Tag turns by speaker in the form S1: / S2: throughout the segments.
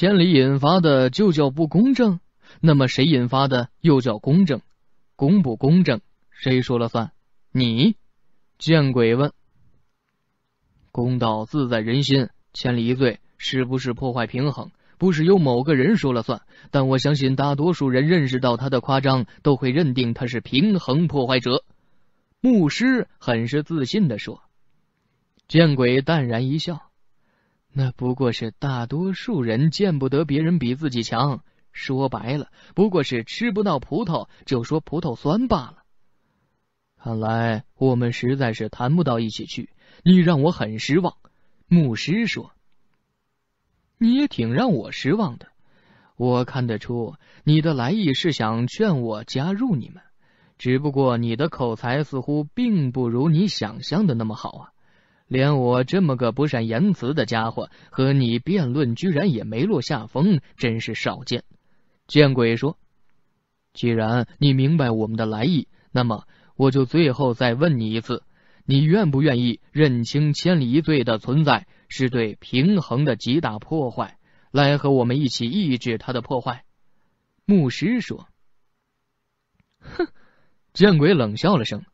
S1: 千里引发的就叫不公正，那么谁引发的又叫公正？公不公正，谁说了算？你见鬼问！公道自在人心，千里一醉是不是破坏平衡？不是由某个人说了算，但我相信大多数人认识到他的夸张，都会认定他是平衡破坏者。牧师很是自信的说，见鬼淡然一笑。那不过是大多数人见不得别人比自己强，说白了不过是吃不到葡萄就说葡萄酸罢了。看来我们实在是谈不到一起去，你让我很失望。牧师说：“你也挺让我失望的，我看得出你的来意是想劝我加入你们，只不过你的口才似乎并不如你想象的那么好啊。”连我这么个不善言辞的家伙，和你辩论居然也没落下风，真是少见。见鬼说，既然你明白我们的来意，那么我就最后再问你一次，你愿不愿意认清千里一罪的存在是对平衡的极大破坏，来和我们一起抑制它的破坏？牧师说。哼，见鬼，冷笑了声，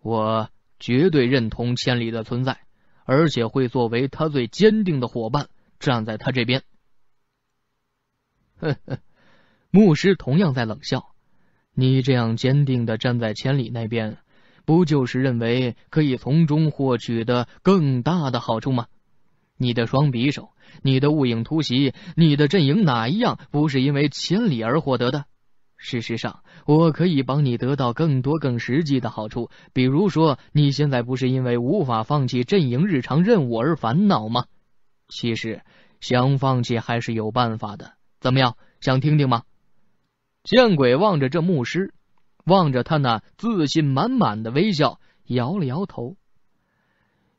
S1: 我。绝对认同千里的存在，而且会作为他最坚定的伙伴站在他这边。呵呵，牧师同样在冷笑。你这样坚定的站在千里那边，不就是认为可以从中获取的更大的好处吗？你的双匕首，你的雾影突袭，你的阵营哪一样不是因为千里而获得的？事实上，我可以帮你得到更多、更实际的好处。比如说，你现在不是因为无法放弃阵营日常任务而烦恼吗？其实想放弃还是有办法的。怎么样，想听听吗？见鬼！望着这牧师，望着他那自信满满的微笑，摇了摇头。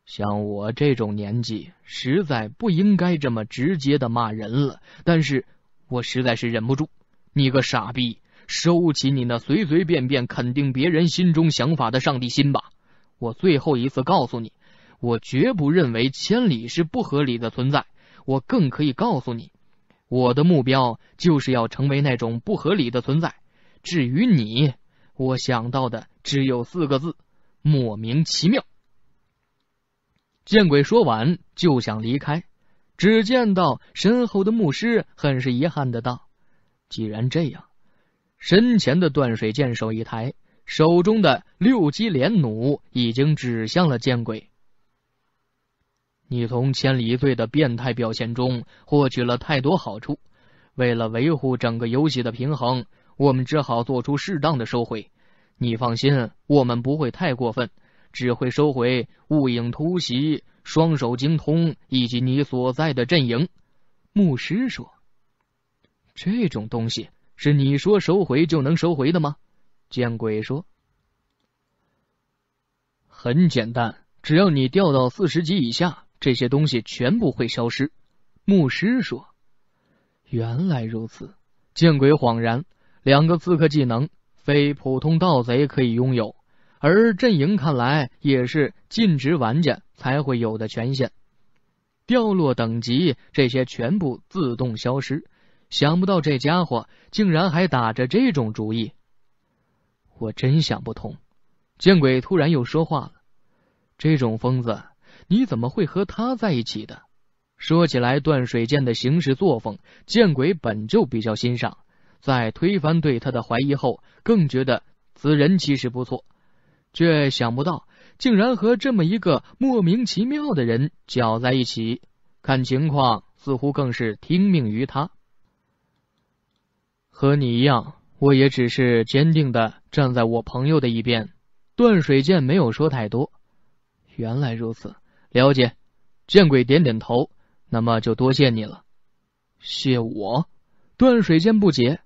S1: 像我这种年纪，实在不应该这么直接的骂人了。但是我实在是忍不住，你个傻逼！收起你那随随便便肯定别人心中想法的上帝心吧！我最后一次告诉你，我绝不认为千里是不合理的存在。我更可以告诉你，我的目标就是要成为那种不合理的存在。至于你，我想到的只有四个字：莫名其妙。见鬼！说完就想离开，只见到身后的牧师很是遗憾的道：“既然这样。”身前的断水剑手一抬，手中的六级连弩已经指向了剑鬼。你从千里醉的变态表现中获取了太多好处，为了维护整个游戏的平衡，我们只好做出适当的收回。你放心，我们不会太过分，只会收回雾影突袭、双手精通以及你所在的阵营。牧师说：“这种东西。”是你说收回就能收回的吗？见鬼说。很简单，只要你掉到四十级以下，这些东西全部会消失。牧师说。原来如此，见鬼恍然。两个刺客技能，非普通盗贼可以拥有，而阵营看来也是尽职玩家才会有的权限。掉落等级，这些全部自动消失。想不到这家伙竟然还打着这种主意，我真想不通。见鬼，突然又说话了。这种疯子，你怎么会和他在一起的？说起来，断水剑的行事作风，见鬼本就比较欣赏，在推翻对他的怀疑后，更觉得此人其实不错，却想不到竟然和这么一个莫名其妙的人搅在一起。看情况，似乎更是听命于他。和你一样，我也只是坚定的站在我朋友的一边。段水剑没有说太多。原来如此，了解。见鬼点点头，那么就多谢你了。谢我？段水剑不解。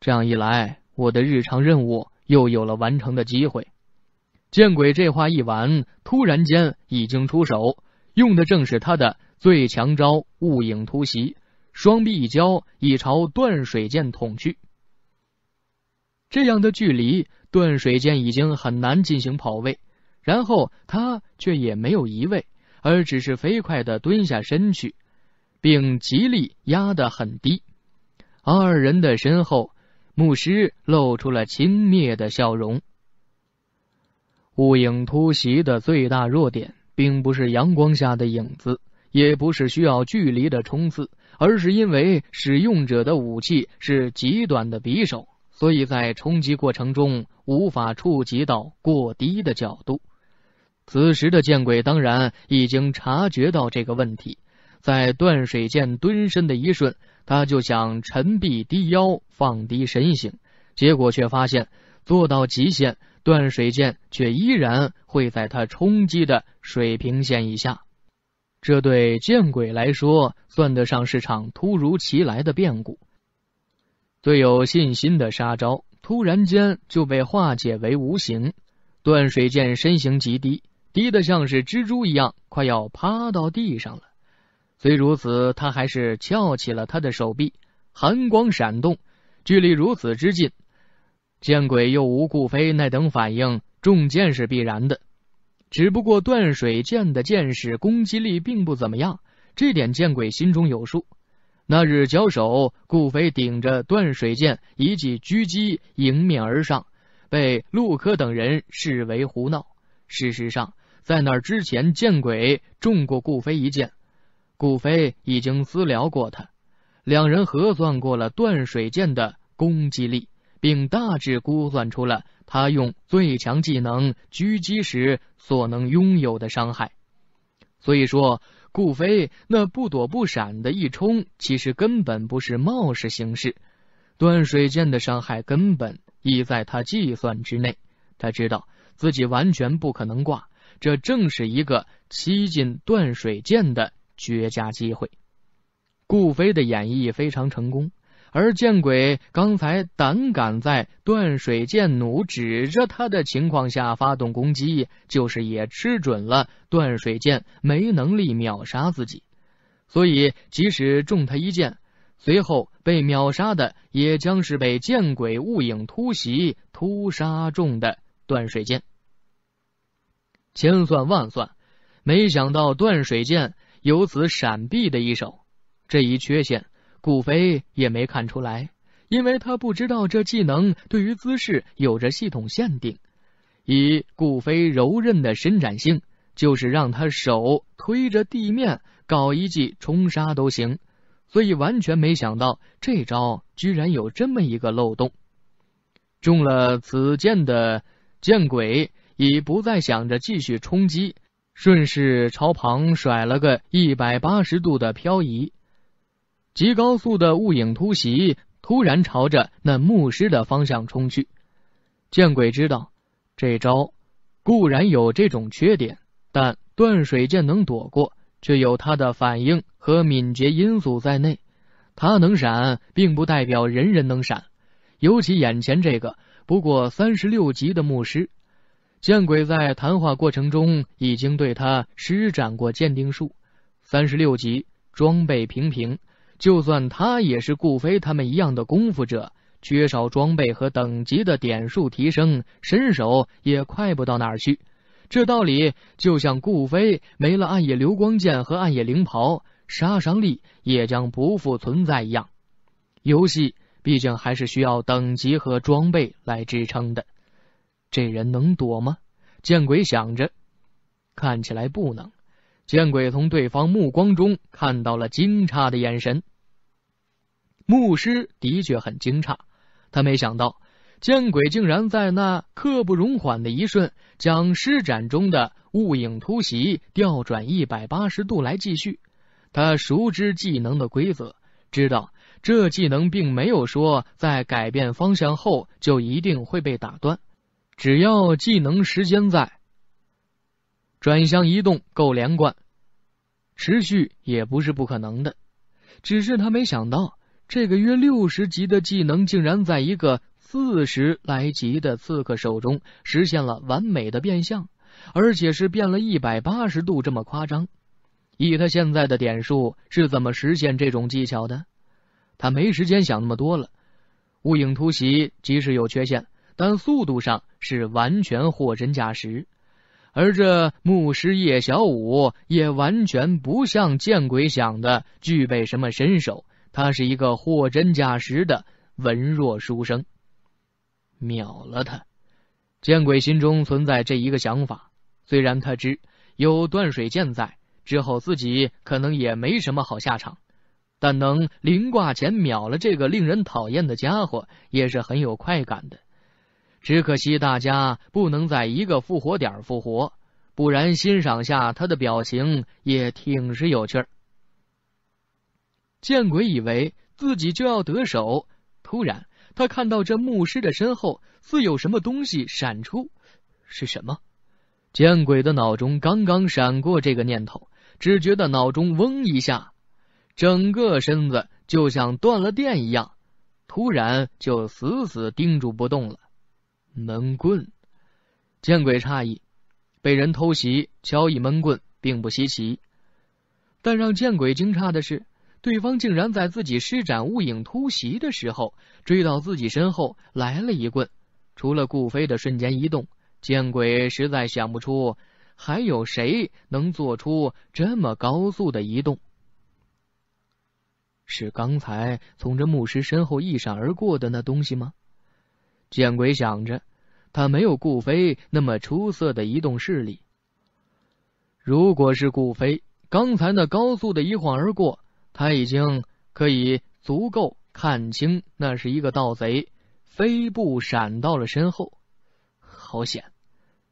S1: 这样一来，我的日常任务又有了完成的机会。见鬼这话一完，突然间已经出手，用的正是他的最强招——雾影突袭。双臂一交，已朝断水剑捅去。这样的距离，断水剑已经很难进行跑位，然后他却也没有移位，而只是飞快的蹲下身去，并极力压得很低。二人的身后，牧师露出了轻蔑的笑容。雾影突袭的最大弱点，并不是阳光下的影子，也不是需要距离的冲刺。而是因为使用者的武器是极短的匕首，所以在冲击过程中无法触及到过低的角度。此时的见鬼当然已经察觉到这个问题，在断水剑蹲身的一瞬，他就想沉臂低腰，放低身形，结果却发现做到极限，断水剑却依然会在他冲击的水平线以下。这对见鬼来说，算得上是场突如其来的变故。最有信心的杀招，突然间就被化解为无形。断水剑身形极低，低的像是蜘蛛一样，快要趴到地上了。虽如此，他还是翘起了他的手臂，寒光闪动，距离如此之近，见鬼又无故飞，那等反应，中剑是必然的。只不过断水剑的剑士攻击力并不怎么样，这点见鬼心中有数。那日交手，顾飞顶着断水剑一记狙击迎面而上，被陆科等人视为胡闹。事实上，在那之前，见鬼中过顾飞一剑，顾飞已经私聊过他，两人核算过了断水剑的攻击力。并大致估算出了他用最强技能狙击时所能拥有的伤害。所以说，顾飞那不躲不闪的一冲，其实根本不是冒失行事。断水剑的伤害根本已在他计算之内。他知道自己完全不可能挂，这正是一个七进断水剑的绝佳机会。顾飞的演绎非常成功。而见鬼刚才胆敢在断水剑弩指着他的情况下发动攻击，就是也吃准了断水剑没能力秒杀自己，所以即使中他一剑，随后被秒杀的也将是被见鬼雾影突袭突杀中的断水剑。千算万算，没想到断水剑有此闪避的一手，这一缺陷。顾飞也没看出来，因为他不知道这技能对于姿势有着系统限定。以顾飞柔韧的伸展性，就是让他手推着地面搞一记冲杀都行，所以完全没想到这招居然有这么一个漏洞。中了此剑的剑鬼，已不再想着继续冲击，顺势朝旁甩了个一百八十度的漂移。极高速的雾影突袭，突然朝着那牧师的方向冲去。见鬼，知道这招固然有这种缺点，但断水剑能躲过，却有他的反应和敏捷因素在内。他能闪，并不代表人人能闪，尤其眼前这个不过三十六级的牧师。见鬼，在谈话过程中已经对他施展过鉴定术，三十六级，装备平平。就算他也是顾飞他们一样的功夫者，缺少装备和等级的点数提升，身手也快不到哪儿去。这道理就像顾飞没了暗夜流光剑和暗夜灵袍，杀伤力也将不复存在一样。游戏毕竟还是需要等级和装备来支撑的。这人能躲吗？见鬼，想着，看起来不能。见鬼从对方目光中看到了惊诧的眼神。牧师的确很惊诧，他没想到见鬼竟然在那刻不容缓的一瞬，将施展中的雾影突袭调转一百八十度来继续。他熟知技能的规则，知道这技能并没有说在改变方向后就一定会被打断，只要技能时间在。转向移动够连贯，持续也不是不可能的，只是他没想到这个约六十级的技能竟然在一个四十来级的刺客手中实现了完美的变相，而且是变了一百八十度这么夸张。以他现在的点数是怎么实现这种技巧的？他没时间想那么多了。雾影突袭即使有缺陷，但速度上是完全货真价实。而这牧师叶小五也完全不像见鬼想的具备什么身手，他是一个货真价实的文弱书生。秒了他，见鬼心中存在这一个想法。虽然他知有断水剑在之后自己可能也没什么好下场，但能临挂前秒了这个令人讨厌的家伙也是很有快感的。只可惜大家不能在一个复活点复活，不然欣赏下他的表情也挺是有趣儿。见鬼以为自己就要得手，突然他看到这牧师的身后似有什么东西闪出，是什么？见鬼的脑中刚刚闪过这个念头，只觉得脑中嗡一下，整个身子就像断了电一样，突然就死死盯住不动了。闷棍，见鬼诧异，被人偷袭，敲一闷棍并不稀奇。但让见鬼惊诧的是，对方竟然在自己施展雾影突袭的时候，追到自己身后来了一棍。除了顾飞的瞬间移动，见鬼实在想不出还有谁能做出这么高速的移动。是刚才从这牧师身后一闪而过的那东西吗？见鬼想着，他没有顾飞那么出色的移动视力。如果是顾飞，刚才那高速的一晃而过，他已经可以足够看清那是一个盗贼，飞步闪到了身后，好险！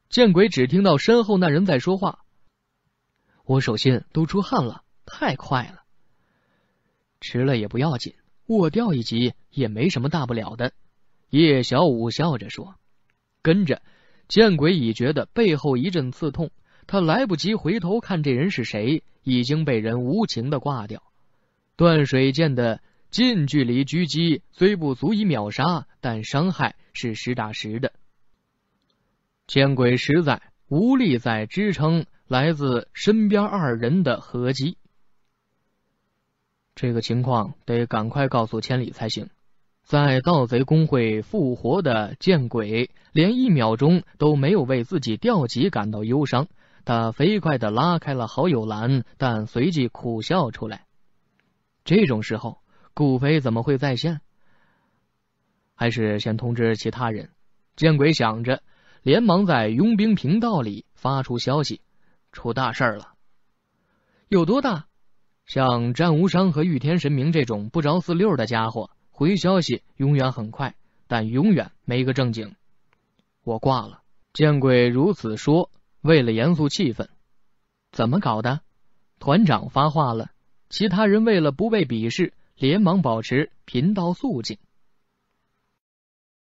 S1: 见鬼，只听到身后那人在说话：“我手心都出汗了，太快了，迟了也不要紧，我掉一级也没什么大不了的。”叶小五笑着说，跟着见鬼已觉得背后一阵刺痛，他来不及回头看这人是谁，已经被人无情的挂掉。断水剑的近距离狙击虽不足以秒杀，但伤害是实打实的。见鬼实在无力再支撑来自身边二人的合击，这个情况得赶快告诉千里才行。在盗贼工会复活的见鬼，连一秒钟都没有为自己调级感到忧伤。他飞快的拉开了好友栏，但随即苦笑出来。这种时候，顾飞怎么会在线？还是先通知其他人。见鬼想着，连忙在佣兵频道里发出消息：出大事了！有多大？像战无伤和御天神明这种不着四六的家伙。回消息永远很快，但永远没个正经。我挂了，见鬼！如此说，为了严肃气氛，怎么搞的？团长发话了，其他人为了不被鄙视，连忙保持频道肃静。